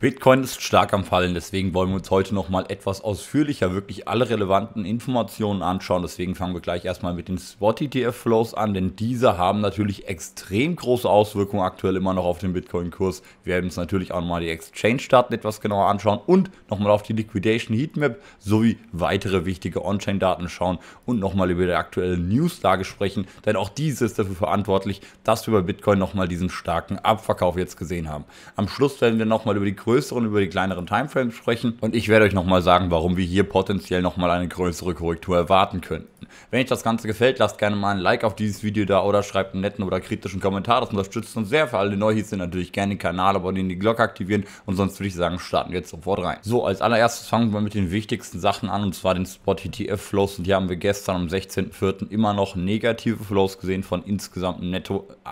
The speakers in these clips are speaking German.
Bitcoin ist stark am Fallen, deswegen wollen wir uns heute nochmal etwas ausführlicher wirklich alle relevanten Informationen anschauen. Deswegen fangen wir gleich erstmal mit den Spot-ETF-Flows an, denn diese haben natürlich extrem große Auswirkungen aktuell immer noch auf den Bitcoin-Kurs. Wir werden uns natürlich auch nochmal die Exchange-Daten etwas genauer anschauen und nochmal auf die Liquidation-Heatmap sowie weitere wichtige On-Chain-Daten schauen und nochmal über die aktuelle Newslage sprechen, denn auch diese ist dafür verantwortlich, dass wir bei Bitcoin nochmal diesen starken Abverkauf jetzt gesehen haben. Am Schluss werden wir nochmal über die größeren, über die kleineren Timeframes sprechen. Und ich werde euch nochmal sagen, warum wir hier potenziell nochmal eine größere Korrektur erwarten könnten. Wenn euch das Ganze gefällt, lasst gerne mal ein Like auf dieses Video da oder schreibt einen netten oder kritischen Kommentar. Das unterstützt uns sehr. Für alle, die natürlich gerne den Kanal abonnieren, die Glocke aktivieren. Und sonst würde ich sagen, starten wir jetzt sofort rein. So, als allererstes fangen wir mit den wichtigsten Sachen an und zwar den Spot ETF Flows. Und hier haben wir gestern am 16.04. immer noch negative Flows gesehen von insgesamt netto 58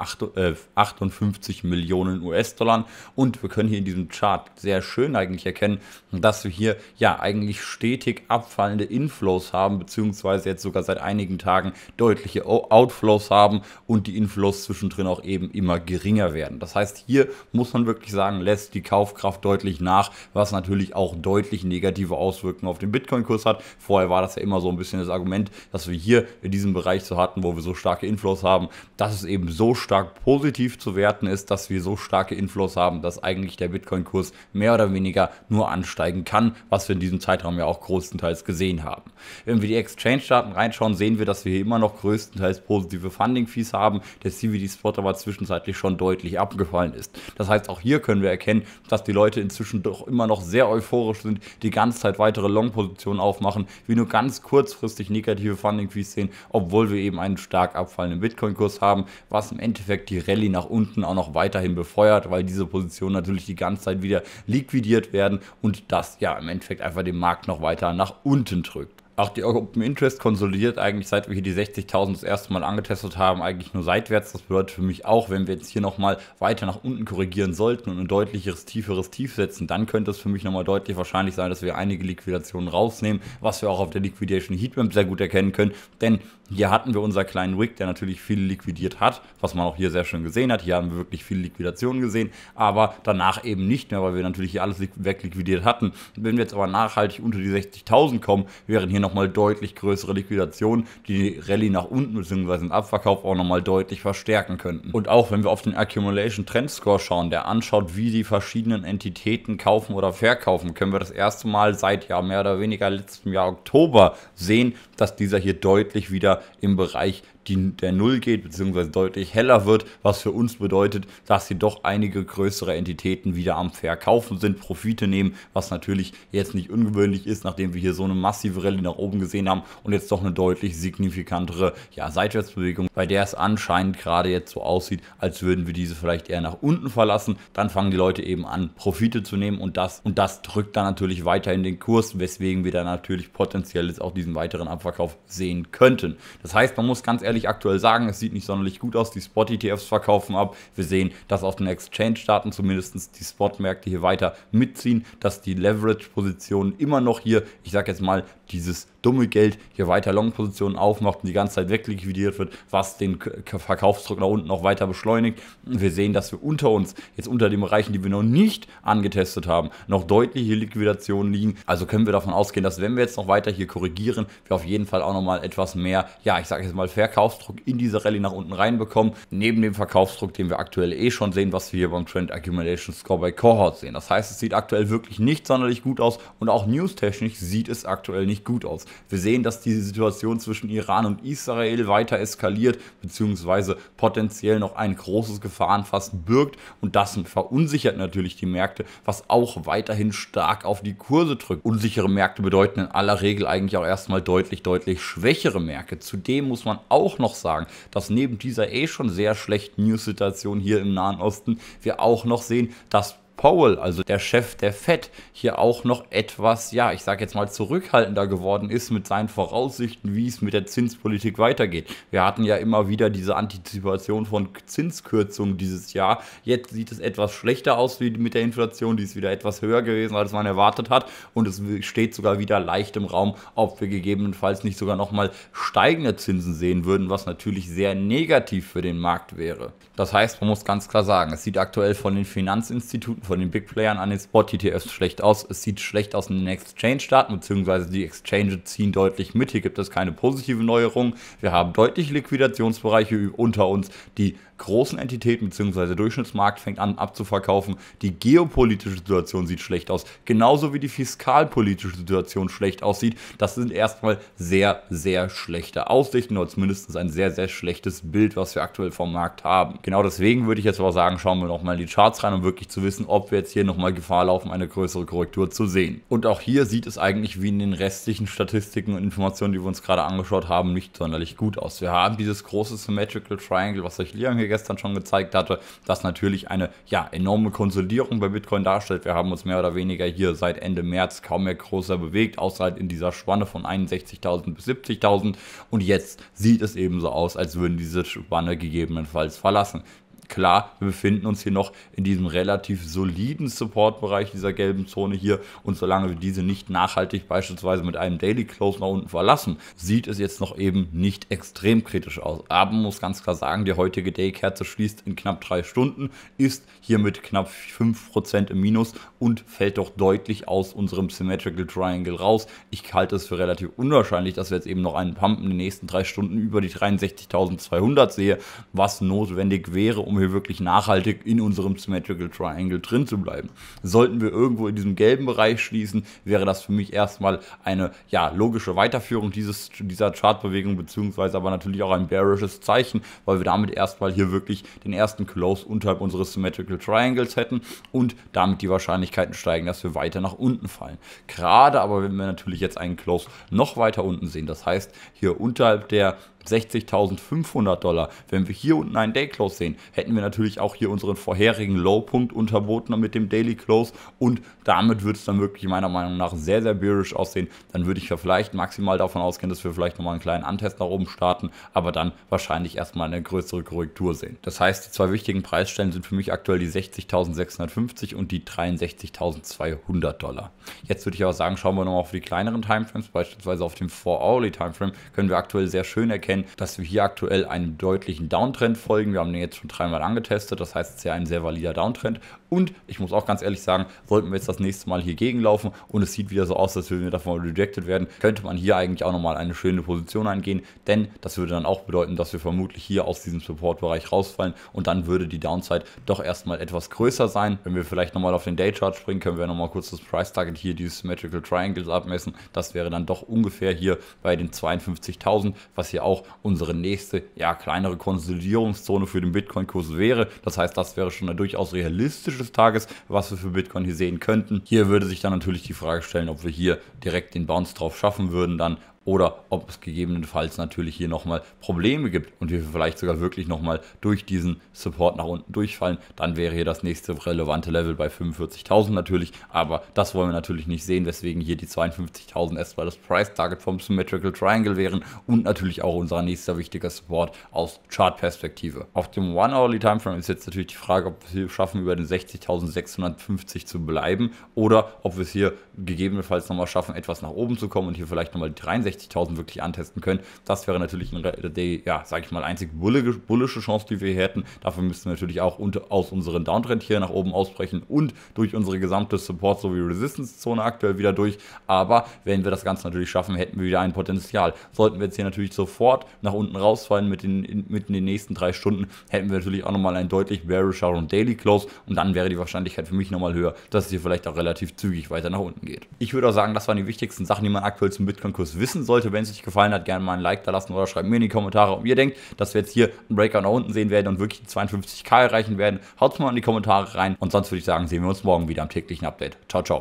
äh, Millionen US-Dollar. Und wir können hier in diesem Chart sehr schön eigentlich erkennen, dass wir hier ja eigentlich stetig abfallende Inflows haben, beziehungsweise jetzt sogar seit einigen Tagen deutliche Outflows haben und die Inflows zwischendrin auch eben immer geringer werden. Das heißt, hier muss man wirklich sagen, lässt die Kaufkraft deutlich nach, was natürlich auch deutlich negative Auswirkungen auf den Bitcoin-Kurs hat. Vorher war das ja immer so ein bisschen das Argument, dass wir hier in diesem Bereich so hatten, wo wir so starke Inflows haben, dass es eben so stark positiv zu werten ist, dass wir so starke Inflows haben, dass eigentlich der Bitcoin-Kurs mehr oder weniger nur ansteigen kann, was wir in diesem Zeitraum ja auch größtenteils gesehen haben. Wenn wir die Exchange-Daten reinschauen, sehen wir, dass wir hier immer noch größtenteils positive Funding-Fees haben, der CVD-Spot aber zwischenzeitlich schon deutlich abgefallen ist. Das heißt, auch hier können wir erkennen, dass die Leute inzwischen doch immer noch sehr euphorisch sind, die ganze Zeit weitere Long-Positionen aufmachen, wie nur ganz kurzfristig negative Funding-Fees sehen, obwohl wir eben einen stark abfallenden Bitcoin-Kurs haben, was im Endeffekt die Rallye nach unten auch noch weiterhin befeuert, weil diese Position natürlich die ganze Zeit wieder liquidiert werden und das ja im Endeffekt einfach den Markt noch weiter nach unten drückt auch die Open Interest konsolidiert eigentlich, seit wir hier die 60.000 das erste Mal angetestet haben, eigentlich nur seitwärts. Das bedeutet für mich auch, wenn wir jetzt hier nochmal weiter nach unten korrigieren sollten und ein deutlicheres, tieferes Tief setzen, dann könnte es für mich nochmal deutlich wahrscheinlich sein, dass wir einige Liquidationen rausnehmen, was wir auch auf der Liquidation Heatmap sehr gut erkennen können. Denn hier hatten wir unser kleinen Wick, der natürlich viel liquidiert hat, was man auch hier sehr schön gesehen hat. Hier haben wir wirklich viele Liquidationen gesehen, aber danach eben nicht mehr, weil wir natürlich hier alles wegliquidiert hatten. Wenn wir jetzt aber nachhaltig unter die 60.000 kommen, wären hier noch nochmal deutlich größere Liquidationen, die die Rallye nach unten bzw. den Abverkauf auch nochmal deutlich verstärken könnten. Und auch wenn wir auf den Accumulation Trend Score schauen, der anschaut, wie die verschiedenen Entitäten kaufen oder verkaufen, können wir das erste Mal seit ja mehr oder weniger letztem Jahr Oktober sehen, dass dieser hier deutlich wieder im Bereich die, der Null geht, beziehungsweise deutlich heller wird, was für uns bedeutet, dass hier doch einige größere Entitäten wieder am Verkaufen sind, Profite nehmen, was natürlich jetzt nicht ungewöhnlich ist, nachdem wir hier so eine massive Rallye nach oben gesehen haben und jetzt doch eine deutlich signifikantere ja, Seitwärtsbewegung, bei der es anscheinend gerade jetzt so aussieht, als würden wir diese vielleicht eher nach unten verlassen. Dann fangen die Leute eben an, Profite zu nehmen und das, und das drückt dann natürlich weiter in den Kurs, weswegen wir dann natürlich potenziell jetzt auch diesen weiteren Abverkauf sehen könnten. Das heißt, man muss ganz ehrlich ehrlich aktuell sagen, es sieht nicht sonderlich gut aus. Die Spot-ETFs verkaufen ab. Wir sehen, dass auf den Exchange-Daten zumindest die Spot-Märkte hier weiter mitziehen, dass die Leverage-Positionen immer noch hier, ich sage jetzt mal, dieses dumme Geld hier weiter Long-Positionen aufmacht und die ganze Zeit wegliquidiert wird, was den Verkaufsdruck nach unten noch weiter beschleunigt. Wir sehen, dass wir unter uns, jetzt unter den Bereichen, die wir noch nicht angetestet haben, noch deutliche Liquidationen liegen. Also können wir davon ausgehen, dass wenn wir jetzt noch weiter hier korrigieren, wir auf jeden Fall auch nochmal etwas mehr, ja, ich sage jetzt mal Verkaufsdruck in diese Rallye nach unten reinbekommen, neben dem Verkaufsdruck, den wir aktuell eh schon sehen, was wir hier beim Trend Accumulation Score bei Cohort sehen. Das heißt, es sieht aktuell wirklich nicht sonderlich gut aus und auch newstechnisch sieht es aktuell nicht nicht gut aus. Wir sehen, dass diese Situation zwischen Iran und Israel weiter eskaliert, beziehungsweise potenziell noch ein großes Gefahrenfass birgt und das verunsichert natürlich die Märkte, was auch weiterhin stark auf die Kurse drückt. Unsichere Märkte bedeuten in aller Regel eigentlich auch erstmal deutlich, deutlich schwächere Märkte. Zudem muss man auch noch sagen, dass neben dieser eh schon sehr schlechten News-Situation hier im Nahen Osten wir auch noch sehen, dass Powell, also der Chef der Fed, hier auch noch etwas, ja, ich sage jetzt mal zurückhaltender geworden ist mit seinen Voraussichten, wie es mit der Zinspolitik weitergeht. Wir hatten ja immer wieder diese Antizipation von Zinskürzungen dieses Jahr. Jetzt sieht es etwas schlechter aus wie mit der Inflation, die ist wieder etwas höher gewesen, als man erwartet hat und es steht sogar wieder leicht im Raum, ob wir gegebenenfalls nicht sogar nochmal steigende Zinsen sehen würden, was natürlich sehr negativ für den Markt wäre. Das heißt, man muss ganz klar sagen, es sieht aktuell von den Finanzinstituten von den Big Playern an den Spot-ETFs schlecht aus. Es sieht schlecht aus in den exchange staaten beziehungsweise die Exchange ziehen deutlich mit. Hier gibt es keine positive Neuerung. Wir haben deutlich Liquidationsbereiche unter uns, die großen Entitäten bzw. Durchschnittsmarkt fängt an abzuverkaufen. Die geopolitische Situation sieht schlecht aus, genauso wie die fiskalpolitische Situation schlecht aussieht. Das sind erstmal sehr, sehr schlechte Aussichten oder zumindest ein sehr, sehr schlechtes Bild, was wir aktuell vom Markt haben. Genau deswegen würde ich jetzt aber sagen, schauen wir nochmal in die Charts rein, um wirklich zu wissen, ob wir jetzt hier nochmal Gefahr laufen, eine größere Korrektur zu sehen. Und auch hier sieht es eigentlich wie in den restlichen Statistiken und Informationen, die wir uns gerade angeschaut haben, nicht sonderlich gut aus. Wir haben dieses große Symmetrical Triangle, was euch Liang hier gestern schon gezeigt hatte, dass natürlich eine ja, enorme Konsolidierung bei Bitcoin darstellt. Wir haben uns mehr oder weniger hier seit Ende März kaum mehr größer bewegt, außer halt in dieser Spanne von 61.000 bis 70.000 und jetzt sieht es eben so aus, als würden diese Spanne gegebenenfalls verlassen. Klar, wir befinden uns hier noch in diesem relativ soliden Support-Bereich dieser gelben Zone hier und solange wir diese nicht nachhaltig beispielsweise mit einem Daily Close nach unten verlassen, sieht es jetzt noch eben nicht extrem kritisch aus. Aber man muss ganz klar sagen, die heutige Day-Kerze schließt in knapp drei Stunden, ist hier mit knapp 5% im Minus und fällt doch deutlich aus unserem Symmetrical Triangle raus. Ich halte es für relativ unwahrscheinlich, dass wir jetzt eben noch einen Pump in den nächsten drei Stunden über die 63.200 sehe, was notwendig wäre, um um hier wirklich nachhaltig in unserem Symmetrical Triangle drin zu bleiben. Sollten wir irgendwo in diesem gelben Bereich schließen, wäre das für mich erstmal eine ja, logische Weiterführung dieses, dieser Chartbewegung, beziehungsweise aber natürlich auch ein bearishes Zeichen, weil wir damit erstmal hier wirklich den ersten Close unterhalb unseres Symmetrical Triangles hätten und damit die Wahrscheinlichkeiten steigen, dass wir weiter nach unten fallen. Gerade aber, wenn wir natürlich jetzt einen Close noch weiter unten sehen, das heißt hier unterhalb der 60.500 Dollar. Wenn wir hier unten einen Day Close sehen, hätten wir natürlich auch hier unseren vorherigen Low-Punkt unterboten mit dem Daily Close und damit würde es dann wirklich meiner Meinung nach sehr, sehr bearish aussehen. Dann würde ich ja vielleicht maximal davon ausgehen, dass wir vielleicht nochmal einen kleinen Antest nach oben starten, aber dann wahrscheinlich erstmal eine größere Korrektur sehen. Das heißt, die zwei wichtigen Preisstellen sind für mich aktuell die 60.650 und die 63.200 Dollar. Jetzt würde ich aber sagen, schauen wir nochmal auf die kleineren Timeframes, beispielsweise auf dem 4-Hourly Timeframe können wir aktuell sehr schön erkennen, erkennen, dass wir hier aktuell einem deutlichen Downtrend folgen. Wir haben den jetzt schon dreimal angetestet, das heißt, es ist ja ein sehr valider Downtrend. Und ich muss auch ganz ehrlich sagen, sollten wir jetzt das nächste Mal hier gegenlaufen und es sieht wieder so aus, als würden wir davon rejected werden, könnte man hier eigentlich auch nochmal eine schöne Position eingehen, denn das würde dann auch bedeuten, dass wir vermutlich hier aus diesem Support-Bereich rausfallen und dann würde die Downside doch erstmal etwas größer sein. Wenn wir vielleicht nochmal auf den Daychart springen, können wir nochmal kurz das Price-Target hier, dieses Symmetrical Triangles abmessen. Das wäre dann doch ungefähr hier bei den 52.000, was hier auch unsere nächste, ja, kleinere Konsolidierungszone für den Bitcoin-Kurs wäre. Das heißt, das wäre schon ein durchaus realistisches Tages, was wir für Bitcoin hier sehen könnten. Hier würde sich dann natürlich die Frage stellen, ob wir hier direkt den Bounce drauf schaffen würden, dann oder ob es gegebenenfalls natürlich hier nochmal Probleme gibt und wir vielleicht sogar wirklich nochmal durch diesen Support nach unten durchfallen, dann wäre hier das nächste relevante Level bei 45.000 natürlich, aber das wollen wir natürlich nicht sehen, weswegen hier die 52.000 erstmal das Price Target vom Symmetrical Triangle wären und natürlich auch unser nächster wichtiger Support aus Chart-Perspektive. Auf dem One-Hourly-Timeframe ist jetzt natürlich die Frage, ob wir es hier schaffen, über den 60.650 zu bleiben oder ob wir es hier gegebenenfalls nochmal schaffen, etwas nach oben zu kommen und hier vielleicht nochmal die 63 60.000 wirklich antesten können. Das wäre natürlich die, ja, sage ich mal, einzig bullische Chance, die wir hier hätten. Dafür müssten wir natürlich auch unter, aus unserem Downtrend hier nach oben ausbrechen und durch unsere gesamte Support- sowie Resistance-Zone aktuell wieder durch. Aber wenn wir das Ganze natürlich schaffen, hätten wir wieder ein Potenzial. Sollten wir jetzt hier natürlich sofort nach unten rausfallen mit den, in, mit den nächsten drei Stunden, hätten wir natürlich auch nochmal ein deutlich bearischer und Daily Close und dann wäre die Wahrscheinlichkeit für mich nochmal höher, dass es hier vielleicht auch relativ zügig weiter nach unten geht. Ich würde auch sagen, das waren die wichtigsten Sachen, die man aktuell zum Bitcoin-Kurs wissen sollte. Wenn es euch gefallen hat, gerne mal ein Like da lassen oder schreibt mir in die Kommentare, ob ihr denkt, dass wir jetzt hier einen Breakout nach unten sehen werden und wirklich 52k erreichen werden. Haut es mal in die Kommentare rein und sonst würde ich sagen, sehen wir uns morgen wieder am täglichen Update. Ciao, ciao.